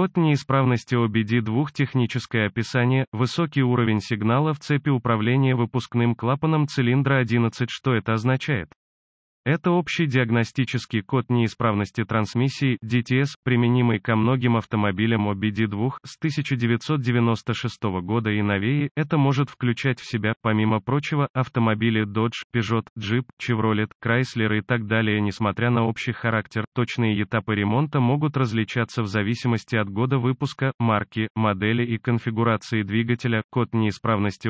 Код неисправности OBD2 техническое описание, высокий уровень сигнала в цепи управления выпускным клапаном цилиндра 11 Что это означает? Это общий диагностический код неисправности трансмиссии DTS, применимый ко многим автомобилям OBD2 с 1996 года и новее. Это может включать в себя, помимо прочего, автомобили Dodge, Peugeot, Jeep, Chevrolet, Chrysler и так далее. Несмотря на общий характер, точные этапы ремонта могут различаться в зависимости от года выпуска, марки, модели и конфигурации двигателя. Код неисправности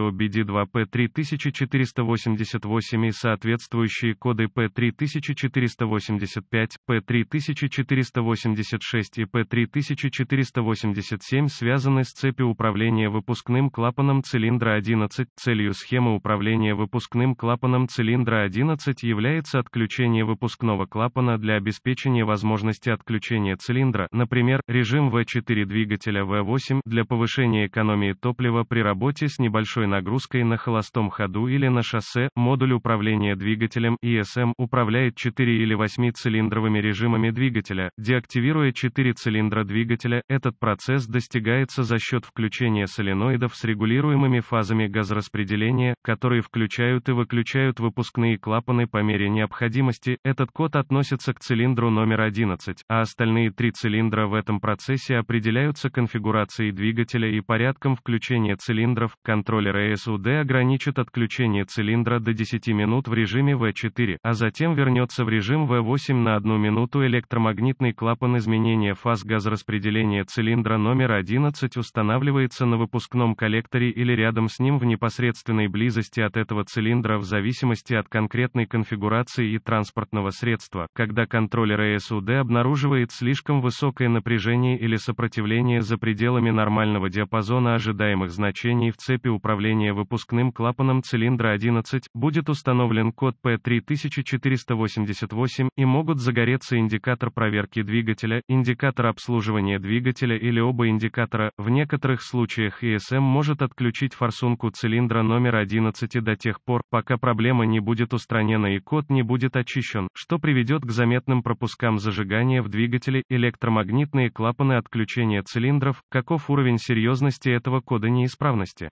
OBD2P3488 и соответствующие коды P3 P3485, P3486 и P3487 связаны с цепью управления выпускным клапаном цилиндра 11. Целью схемы управления выпускным клапаном цилиндра 11 является отключение выпускного клапана для обеспечения возможности отключения цилиндра, например, режим V4 двигателя V8 для повышения экономии топлива при работе с небольшой нагрузкой на холостом ходу или на шоссе, модуль управления двигателем ESM управления управляет 4 или 8-цилиндровыми режимами двигателя. Деактивируя 4 цилиндра двигателя, этот процесс достигается за счет включения соленоидов с регулируемыми фазами газораспределения, которые включают и выключают выпускные клапаны по мере необходимости. Этот код относится к цилиндру номер 11, а остальные три цилиндра в этом процессе определяются конфигурацией двигателя и порядком включения цилиндров. Контроллер ASUD ограничит отключение цилиндра до 10 минут в режиме V4, а затем затем вернется в режим V8 на одну минуту электромагнитный клапан изменения фаз газораспределения цилиндра номер 11 устанавливается на выпускном коллекторе или рядом с ним в непосредственной близости от этого цилиндра в зависимости от конкретной конфигурации и транспортного средства, когда контроллер ЭСУД обнаруживает слишком высокое напряжение или сопротивление за пределами нормального диапазона ожидаемых значений в цепи управления выпускным клапаном цилиндра 11, будет установлен код P3400 488 и могут загореться индикатор проверки двигателя, индикатор обслуживания двигателя или оба индикатора. В некоторых случаях ESM может отключить форсунку цилиндра номер 11 до тех пор, пока проблема не будет устранена и код не будет очищен, что приведет к заметным пропускам зажигания в двигателе, электромагнитные клапаны отключения цилиндров, каков уровень серьезности этого кода неисправности.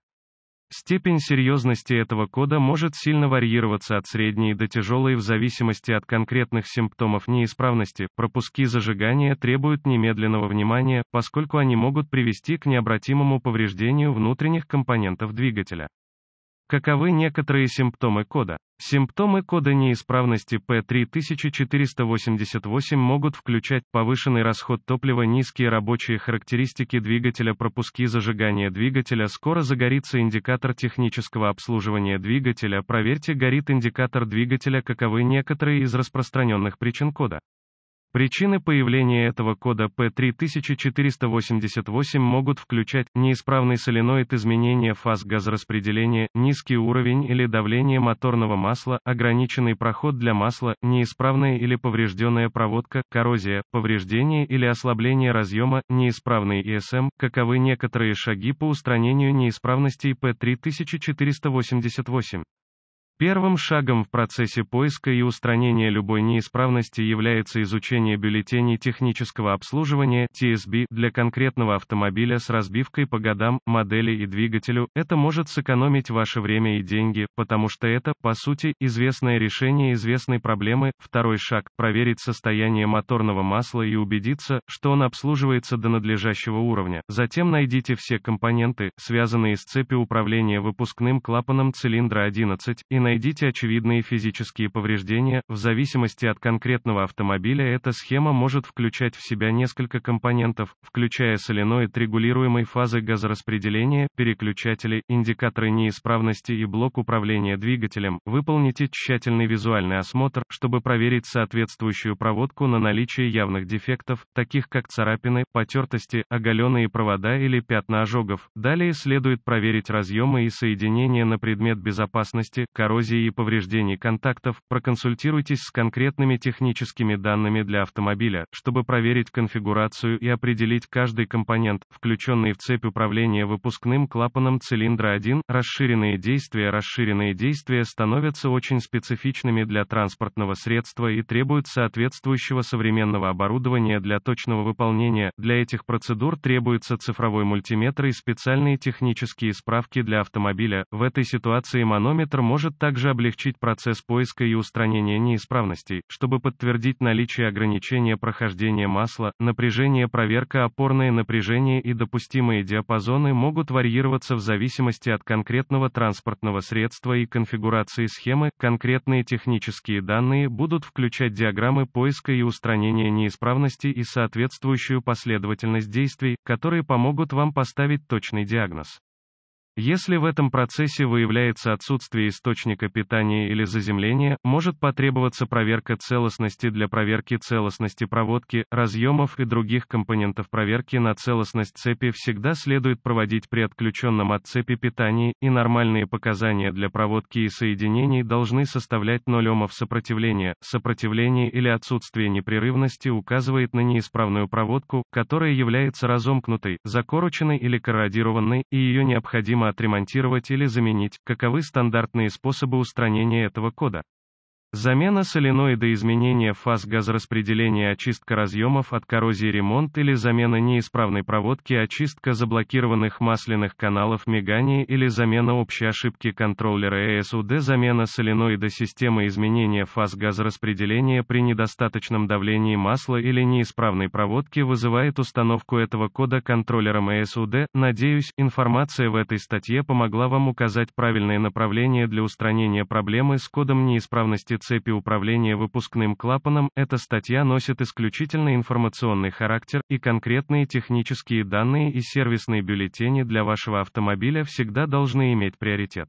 Степень серьезности этого кода может сильно варьироваться от средней до тяжелой в зависимости от конкретных симптомов неисправности. Пропуски зажигания требуют немедленного внимания, поскольку они могут привести к необратимому повреждению внутренних компонентов двигателя. Каковы некоторые симптомы кода? Симптомы кода неисправности P3488 могут включать повышенный расход топлива, низкие рабочие характеристики двигателя, пропуски зажигания двигателя, скоро загорится индикатор технического обслуживания двигателя, проверьте горит индикатор двигателя, каковы некоторые из распространенных причин кода. Причины появления этого кода P3488 могут включать неисправный соленоид изменение фаз газораспределения, низкий уровень или давление моторного масла, ограниченный проход для масла, неисправная или поврежденная проводка, коррозия, повреждение или ослабление разъема, неисправный ИСМ, каковы некоторые шаги по устранению неисправностей P3488. Первым шагом в процессе поиска и устранения любой неисправности является изучение бюллетеней технического обслуживания TSB для конкретного автомобиля с разбивкой по годам, модели и двигателю. Это может сэкономить ваше время и деньги, потому что это, по сути, известное решение известной проблемы. Второй шаг – проверить состояние моторного масла и убедиться, что он обслуживается до надлежащего уровня. Затем найдите все компоненты, связанные с цепью управления выпускным клапаном цилиндра 11, и найдите очевидные физические повреждения, в зависимости от конкретного автомобиля эта схема может включать в себя несколько компонентов, включая соленоид регулируемой фазы газораспределения, переключатели, индикаторы неисправности и блок управления двигателем. Выполните тщательный визуальный осмотр, чтобы проверить соответствующую проводку на наличие явных дефектов, таких как царапины, потертости, оголенные провода или пятна ожогов. Далее следует проверить разъемы и соединения на предмет безопасности, коррозии коррозии и повреждений контактов, проконсультируйтесь с конкретными техническими данными для автомобиля, чтобы проверить конфигурацию и определить каждый компонент, включенный в цепь управления выпускным клапаном цилиндра 1. Расширенные действия Расширенные действия становятся очень специфичными для транспортного средства и требуют соответствующего современного оборудования для точного выполнения. Для этих процедур требуется цифровой мультиметр и специальные технические справки для автомобиля. В этой ситуации манометр может также облегчить процесс поиска и устранения неисправностей, чтобы подтвердить наличие ограничения прохождения масла, напряжение проверка опорное напряжение и допустимые диапазоны могут варьироваться в зависимости от конкретного транспортного средства и конфигурации схемы, конкретные технические данные будут включать диаграммы поиска и устранения неисправностей и соответствующую последовательность действий, которые помогут вам поставить точный диагноз. Если в этом процессе выявляется отсутствие источника питания или заземления, может потребоваться проверка целостности для проверки целостности проводки, разъемов и других компонентов проверки на целостность цепи всегда следует проводить при отключенном от цепи питании, и нормальные показания для проводки и соединений должны составлять 0 Омов сопротивления. Сопротивление или отсутствие непрерывности указывает на неисправную проводку, которая является разомкнутой, закороченной или корродированной, и ее необходимо отремонтировать или заменить, каковы стандартные способы устранения этого кода. Замена соленоида изменение фаз газораспределения очистка разъемов от коррозии ремонт или замена неисправной проводки очистка заблокированных масляных каналов мигание или замена общей ошибки контроллера ЭСУД замена соленоида системы изменения фаз газораспределения при недостаточном давлении масла или неисправной проводки вызывает установку этого кода контроллером ЭСУД. Надеюсь, информация в этой статье помогла вам указать правильное направление для устранения проблемы с кодом неисправности цепи управления выпускным клапаном, эта статья носит исключительно информационный характер, и конкретные технические данные и сервисные бюллетени для вашего автомобиля всегда должны иметь приоритет.